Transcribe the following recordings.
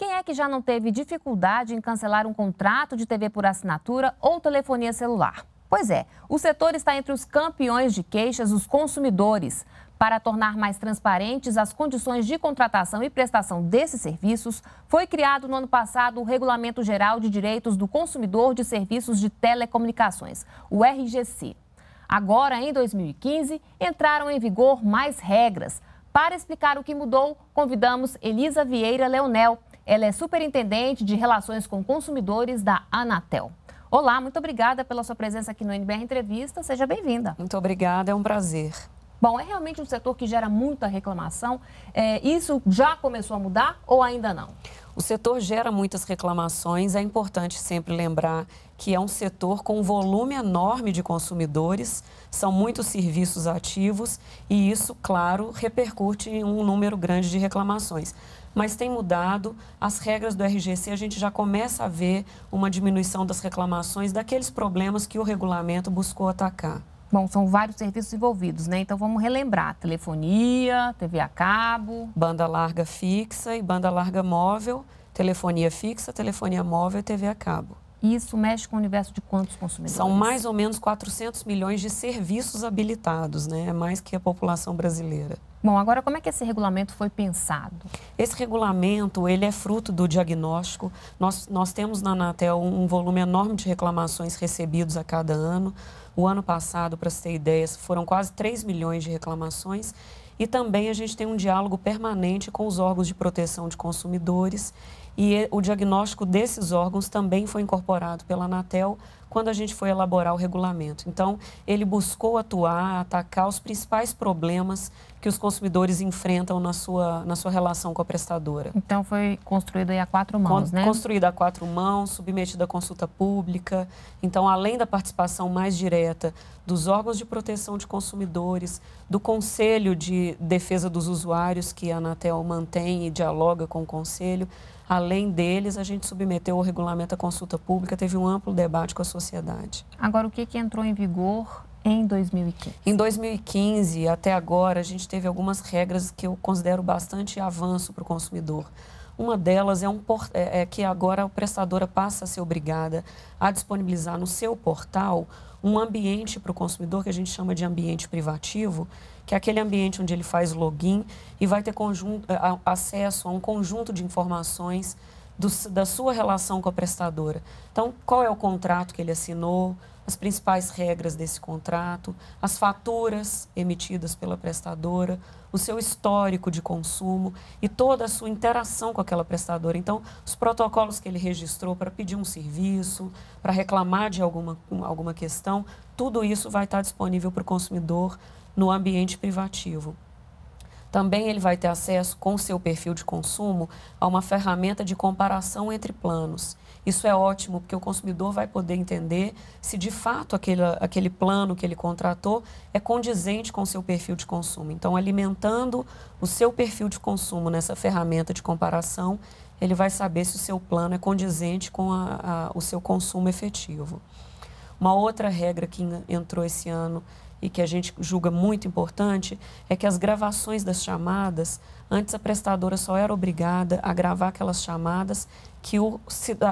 Quem é que já não teve dificuldade em cancelar um contrato de TV por assinatura ou telefonia celular? Pois é, o setor está entre os campeões de queixas dos consumidores. Para tornar mais transparentes as condições de contratação e prestação desses serviços, foi criado no ano passado o Regulamento Geral de Direitos do Consumidor de Serviços de Telecomunicações, o RGC. Agora, em 2015, entraram em vigor mais regras. Para explicar o que mudou, convidamos Elisa Vieira Leonel, ela é superintendente de Relações com Consumidores da Anatel. Olá, muito obrigada pela sua presença aqui no NBR Entrevista. Seja bem-vinda. Muito obrigada, é um prazer. Bom, é realmente um setor que gera muita reclamação. É, isso já começou a mudar ou ainda não? O setor gera muitas reclamações, é importante sempre lembrar que é um setor com um volume enorme de consumidores, são muitos serviços ativos e isso, claro, repercute em um número grande de reclamações. Mas tem mudado, as regras do RGC a gente já começa a ver uma diminuição das reclamações daqueles problemas que o regulamento buscou atacar. Bom, são vários serviços envolvidos, né? Então vamos relembrar: telefonia, TV a cabo. Banda larga fixa e banda larga móvel, telefonia fixa, telefonia móvel e TV a cabo. Isso mexe com o universo de quantos consumidores? São mais ou menos 400 milhões de serviços habilitados, né? É mais que a população brasileira. Bom, agora como é que esse regulamento foi pensado? Esse regulamento, ele é fruto do diagnóstico. Nós, nós temos na Anatel um volume enorme de reclamações recebidos a cada ano. O ano passado, para você ter ideias, foram quase 3 milhões de reclamações. E também a gente tem um diálogo permanente com os órgãos de proteção de consumidores. E o diagnóstico desses órgãos também foi incorporado pela Anatel quando a gente foi elaborar o regulamento. Então, ele buscou atuar, atacar os principais problemas que os consumidores enfrentam na sua, na sua relação com a prestadora. Então, foi construído a quatro mãos, Con né? Construído a quatro mãos, submetido à consulta pública. Então, além da participação mais direta dos órgãos de proteção de consumidores, do Conselho de Defesa dos Usuários, que a Anatel mantém e dialoga com o Conselho, além deles, a gente submeteu o regulamento à consulta pública, teve um amplo debate com a sociedade sociedade. Agora, o que, que entrou em vigor em 2015? Em 2015, até agora, a gente teve algumas regras que eu considero bastante avanço para o consumidor. Uma delas é, um, é, é, que agora a prestadora passa a ser obrigada a disponibilizar no seu portal um ambiente para o consumidor, que a gente chama de ambiente privativo, que é aquele ambiente onde ele faz login e vai ter conjunto, acesso a um conjunto de informações do, da sua relação com a prestadora. Então, qual é o contrato que ele assinou, as principais regras desse contrato, as faturas emitidas pela prestadora, o seu histórico de consumo e toda a sua interação com aquela prestadora. Então, os protocolos que ele registrou para pedir um serviço, para reclamar de alguma, alguma questão, tudo isso vai estar disponível para o consumidor no ambiente privativo. Também ele vai ter acesso, com seu perfil de consumo, a uma ferramenta de comparação entre planos. Isso é ótimo, porque o consumidor vai poder entender se de fato aquele, aquele plano que ele contratou é condizente com o seu perfil de consumo. Então, alimentando o seu perfil de consumo nessa ferramenta de comparação, ele vai saber se o seu plano é condizente com a, a, o seu consumo efetivo. Uma outra regra que entrou esse ano e que a gente julga muito importante é que as gravações das chamadas, antes a prestadora só era obrigada a gravar aquelas chamadas que o,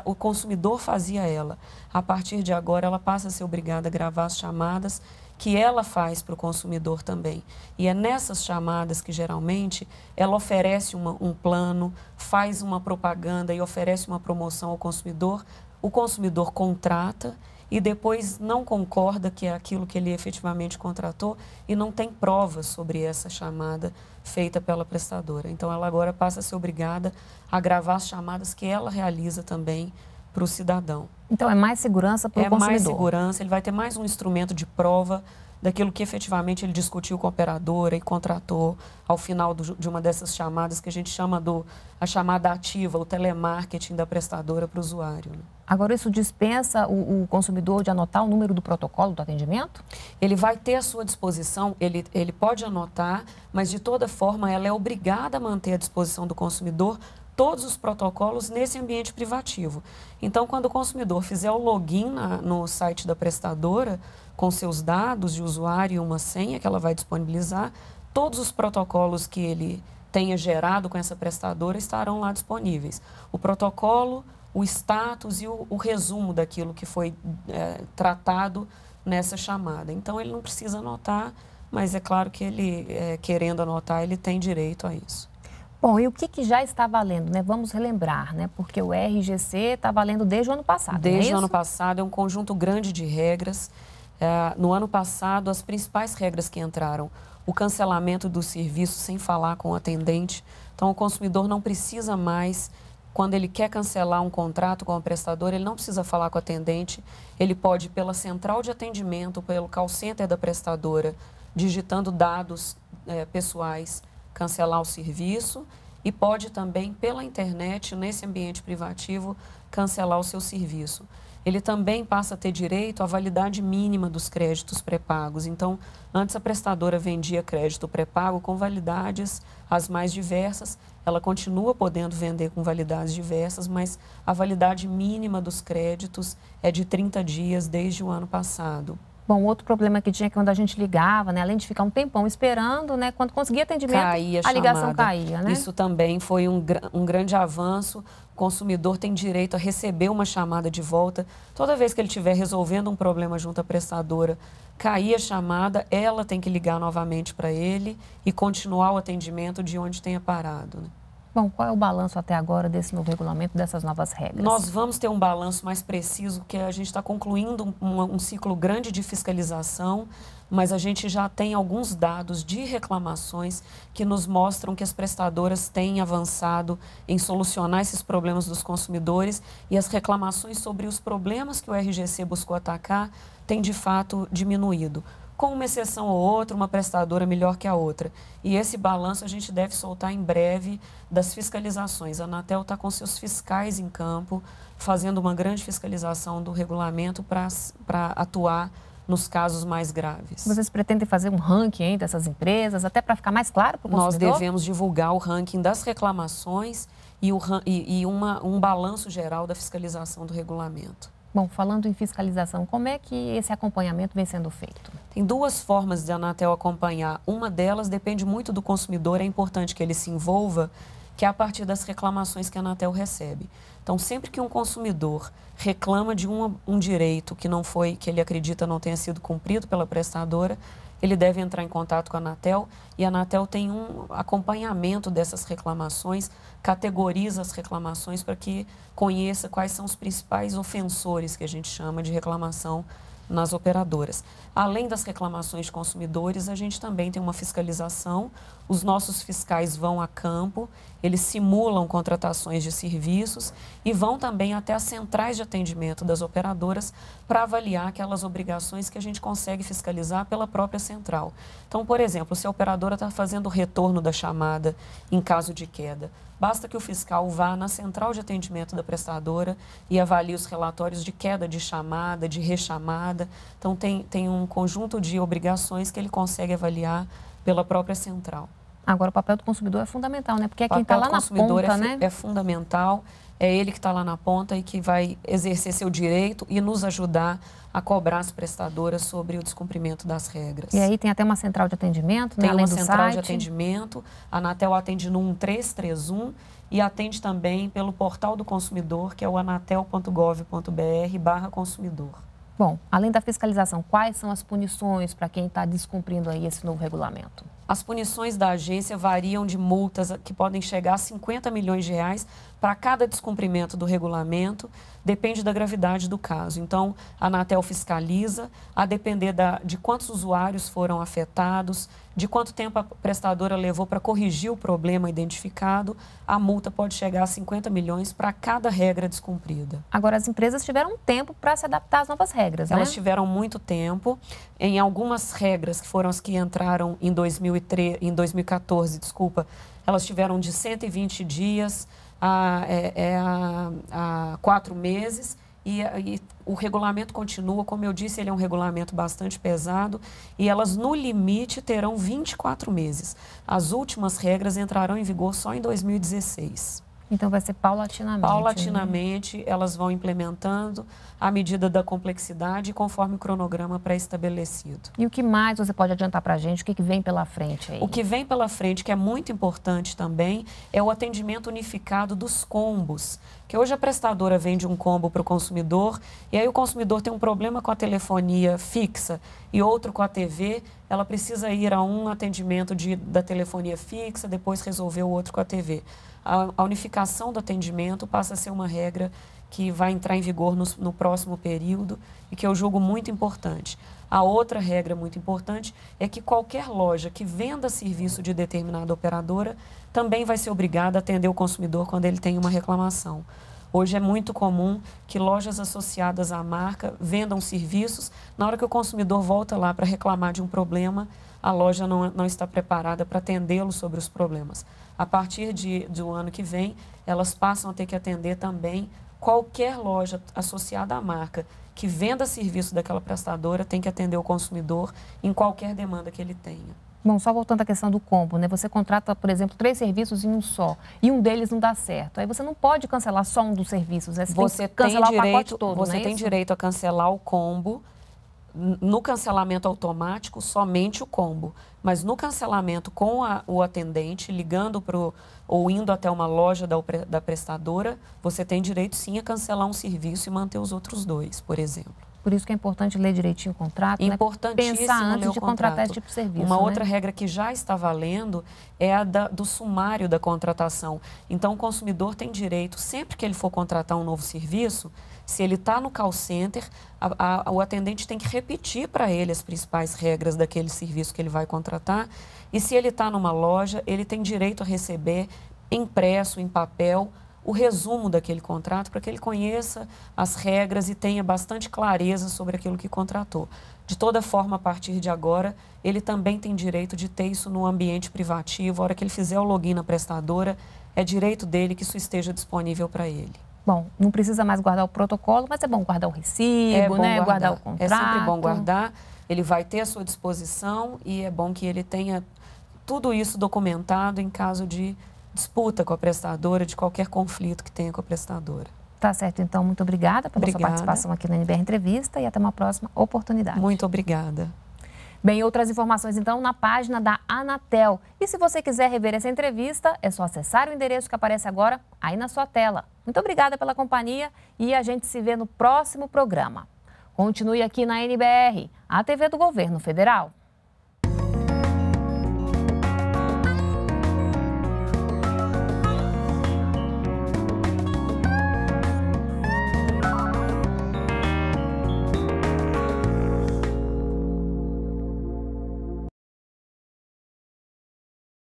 o consumidor fazia ela. A partir de agora, ela passa a ser obrigada a gravar as chamadas que ela faz para o consumidor também. E é nessas chamadas que geralmente ela oferece uma, um plano, faz uma propaganda e oferece uma promoção ao consumidor. O consumidor contrata e depois não concorda que é aquilo que ele efetivamente contratou e não tem provas sobre essa chamada feita pela prestadora. Então, ela agora passa a ser obrigada a gravar as chamadas que ela realiza também para o cidadão. Então, é mais segurança para o é consumidor. É mais segurança, ele vai ter mais um instrumento de prova daquilo que efetivamente ele discutiu com a operadora e contratou ao final do, de uma dessas chamadas que a gente chama do a chamada ativa, o telemarketing da prestadora para o usuário. Né? Agora, isso dispensa o, o, consumidor de anotar o número do protocolo do atendimento? Ele vai ter à sua disposição, ele, ele pode anotar, mas de toda forma ela é obrigada a manter à disposição do consumidor todos os protocolos nesse ambiente privativo. Então, quando o consumidor fizer o login na, no site da prestadora, com seus dados de usuário e uma senha que ela vai disponibilizar, todos os protocolos que ele tenha gerado com essa prestadora estarão lá disponíveis. O protocolo, o status e o, o resumo daquilo que foi é, tratado nessa chamada. Então, ele não precisa anotar, mas é claro que ele, é, querendo anotar, ele tem direito a isso. Bom, e o que, que já está valendo, né? Vamos relembrar, né? Porque o RGC está valendo desde o ano passado. É desde é o ano passado, é um conjunto grande de regras. É, no ano passado, as principais regras que entraram, o cancelamento do serviço sem falar com o atendente. Então, o consumidor não precisa mais, quando ele quer cancelar um contrato com o prestador, ele não precisa falar com o atendente. Ele pode ir pela central de atendimento, pelo call center da prestadora, digitando dados é, pessoais cancelar o serviço e pode também, pela internet, nesse ambiente privativo, cancelar o seu serviço. Ele também passa a ter direito à validade mínima dos créditos pré-pagos. Então, antes a prestadora vendia crédito pré-pago com validades as mais diversas, ela continua podendo vender com validades diversas, mas a validade mínima dos créditos é de 30 dias desde o ano passado. Bom, outro problema que tinha é que quando a gente ligava, né, além de ficar um tempão esperando, né, quando conseguia atendimento, caía a, a ligação caía. Né? Isso também foi um, um grande avanço. O consumidor tem direito a receber uma chamada de volta. Toda vez que ele estiver resolvendo um problema junto à prestadora, cair a chamada, ela tem que ligar novamente para ele e continuar o atendimento de onde tenha parado. Né? Bom, qual é o balanço até agora desse novo regulamento, dessas novas regras? Nós vamos ter um balanço mais preciso, que a gente está concluindo um, um ciclo grande de fiscalização, mas a gente já tem alguns dados de reclamações que nos mostram que as prestadoras têm avançado em solucionar esses problemas dos consumidores e as reclamações sobre os problemas que o RGC buscou atacar têm de fato diminuído com uma exceção ou outra, uma prestadora melhor que a outra. E esse balanço a gente deve soltar em breve das fiscalizações. A Anatel está com seus fiscais em campo, fazendo uma grande fiscalização do regulamento para atuar nos casos mais graves. Vocês pretendem fazer um ranking hein, dessas empresas, até para ficar mais claro para o consumidor? Nós devemos divulgar o ranking das reclamações e, o, e, e uma, um balanço geral da fiscalização do regulamento. Bom, falando em fiscalização, como é que esse acompanhamento vem sendo feito? Tem duas formas de a Anatel acompanhar. Uma delas depende muito do consumidor, é importante que ele se envolva, que é a partir das reclamações que a Anatel recebe. Então, sempre que um consumidor reclama de um, um direito que não foi, que ele acredita não tenha sido cumprido pela prestadora, ele deve entrar em contato com a Anatel e a Anatel tem um acompanhamento dessas reclamações, categoriza as reclamações para que conheça quais são os principais ofensores que a gente chama de reclamação nas operadoras. Além das reclamações de consumidores, a gente também tem uma fiscalização os nossos fiscais vão a campo, eles simulam contratações de serviços e vão também até as centrais de atendimento das operadoras para avaliar aquelas obrigações que a gente consegue fiscalizar pela própria central. Então, por exemplo, se a operadora está fazendo o retorno da chamada em caso de queda, basta que o fiscal vá na central de atendimento da prestadora e avalie os relatórios de queda de chamada, de rechamada. Então, tem, tem um conjunto de obrigações que ele consegue avaliar pela própria central. Agora, o papel do consumidor é fundamental, né? Porque é quem está lá na é ponta, é, né? É fundamental, é ele que está lá na ponta e que vai exercer seu direito e nos ajudar a cobrar as prestadoras sobre o descumprimento das regras. E aí tem até uma central de atendimento, né? tem né? Além uma central site. de atendimento, a Anatel atende no 1331 e atende também pelo portal do consumidor, que é o anatel.gov.br barra consumidor. Bom, além da fiscalização, quais são as punições para quem está descumprindo aí esse novo regulamento? As punições da agência variam de multas que podem chegar a 50 milhões de reais para cada descumprimento do regulamento, depende da gravidade do caso. Então, a Anatel fiscaliza, a depender da, de quantos usuários foram afetados, de quanto tempo a prestadora levou para corrigir o problema identificado, a multa pode chegar a 50 milhões para cada regra descumprida. Agora, as empresas tiveram tempo para se adaptar às novas regras, né? Elas né? tiveram muito tempo. Em algumas regras, que foram as que entraram em 2000 2003, em 2014, desculpa, elas tiveram de 120 dias a, é, é, a, a quatro meses. E, e, o regulamento continua, como eu disse, ele é um regulamento bastante pesado e elas, no limite, terão 24 meses. As últimas regras entrarão em vigor só em 2016. Então vai ser paulatinamente. Né? Paulatinamente, né? elas vão implementando à medida da complexidade, conforme o cronograma pré-estabelecido. E o que mais você pode adiantar para a gente? O que, que vem pela frente aí? O que vem pela frente, que é muito importante também, é o atendimento unificado dos combos que hoje a prestadora vende um combo para o consumidor e aí o consumidor tem um problema com a telefonia fixa e outro com a TV, ela precisa ir a um atendimento de, da telefonia fixa, depois resolver o outro com a TV. A, a unificação do atendimento passa a ser uma regra que vai entrar em vigor no, no próximo período e que eu julgo muito importante. A outra regra muito importante é que qualquer loja que venda serviço de determinada operadora também vai ser obrigada a atender o consumidor quando ele tem uma reclamação. Hoje é muito comum que lojas associadas à marca vendam serviços. Na hora que o consumidor volta lá para reclamar de um problema, a loja não, não está preparada para atendê-lo sobre os problemas. A partir de, do ano que vem, elas passam a ter que atender também qualquer loja associada à marca que venda serviço daquela prestadora tem que atender o consumidor em qualquer demanda que ele tenha. Bom, só voltando à questão do combo, né? Você contrata, por exemplo, três serviços em um só e um deles não dá certo. Aí você não pode cancelar só um dos serviços, né? Você, você tem que cancelar direito, o pacote todo, Você é tem direito a cancelar o combo no cancelamento automático, somente o combo. Mas no cancelamento com a, o atendente, ligando pro, ou indo até uma loja da, da prestadora, você tem direito sim a cancelar um serviço e manter os outros dois, por exemplo. Por isso que é importante ler direitinho o contrato, né? Importantíssimo né? pensar antes de contratar esse tipo de serviço. Uma né? outra regra que já está valendo é a da, do sumário da contratação. Então, o consumidor tem direito, sempre que ele for contratar um novo serviço, se ele está no call center, a, a, o atendente tem que repetir para ele as principais regras daquele serviço que ele vai contratar. E se ele está numa loja, ele tem direito a receber impresso, em papel, o resumo daquele contrato para que ele conheça as regras e tenha bastante clareza sobre aquilo que contratou. De toda forma, a partir de agora, ele também tem direito de ter isso no ambiente privativo. A hora que ele fizer o login na prestadora, é direito dele que isso esteja disponível para ele. Bom, não precisa mais guardar o protocolo, mas é bom guardar o recibo, é né? Guardar. guardar. o contrato. É sempre bom guardar. Ele vai ter à sua disposição e é bom que ele tenha tudo isso documentado em caso de disputa com a prestadora, de qualquer conflito que tenha com a prestadora. Tá certo, então, muito obrigada pela obrigada. sua participação aqui na NBR Entrevista e até uma próxima oportunidade. Muito obrigada. Bem, outras informações então na página da Anatel. E se você quiser rever essa entrevista, é só acessar o endereço que aparece agora aí na sua tela. Muito obrigada pela companhia e a gente se vê no próximo programa. Continue aqui na NBR, a TV do Governo Federal.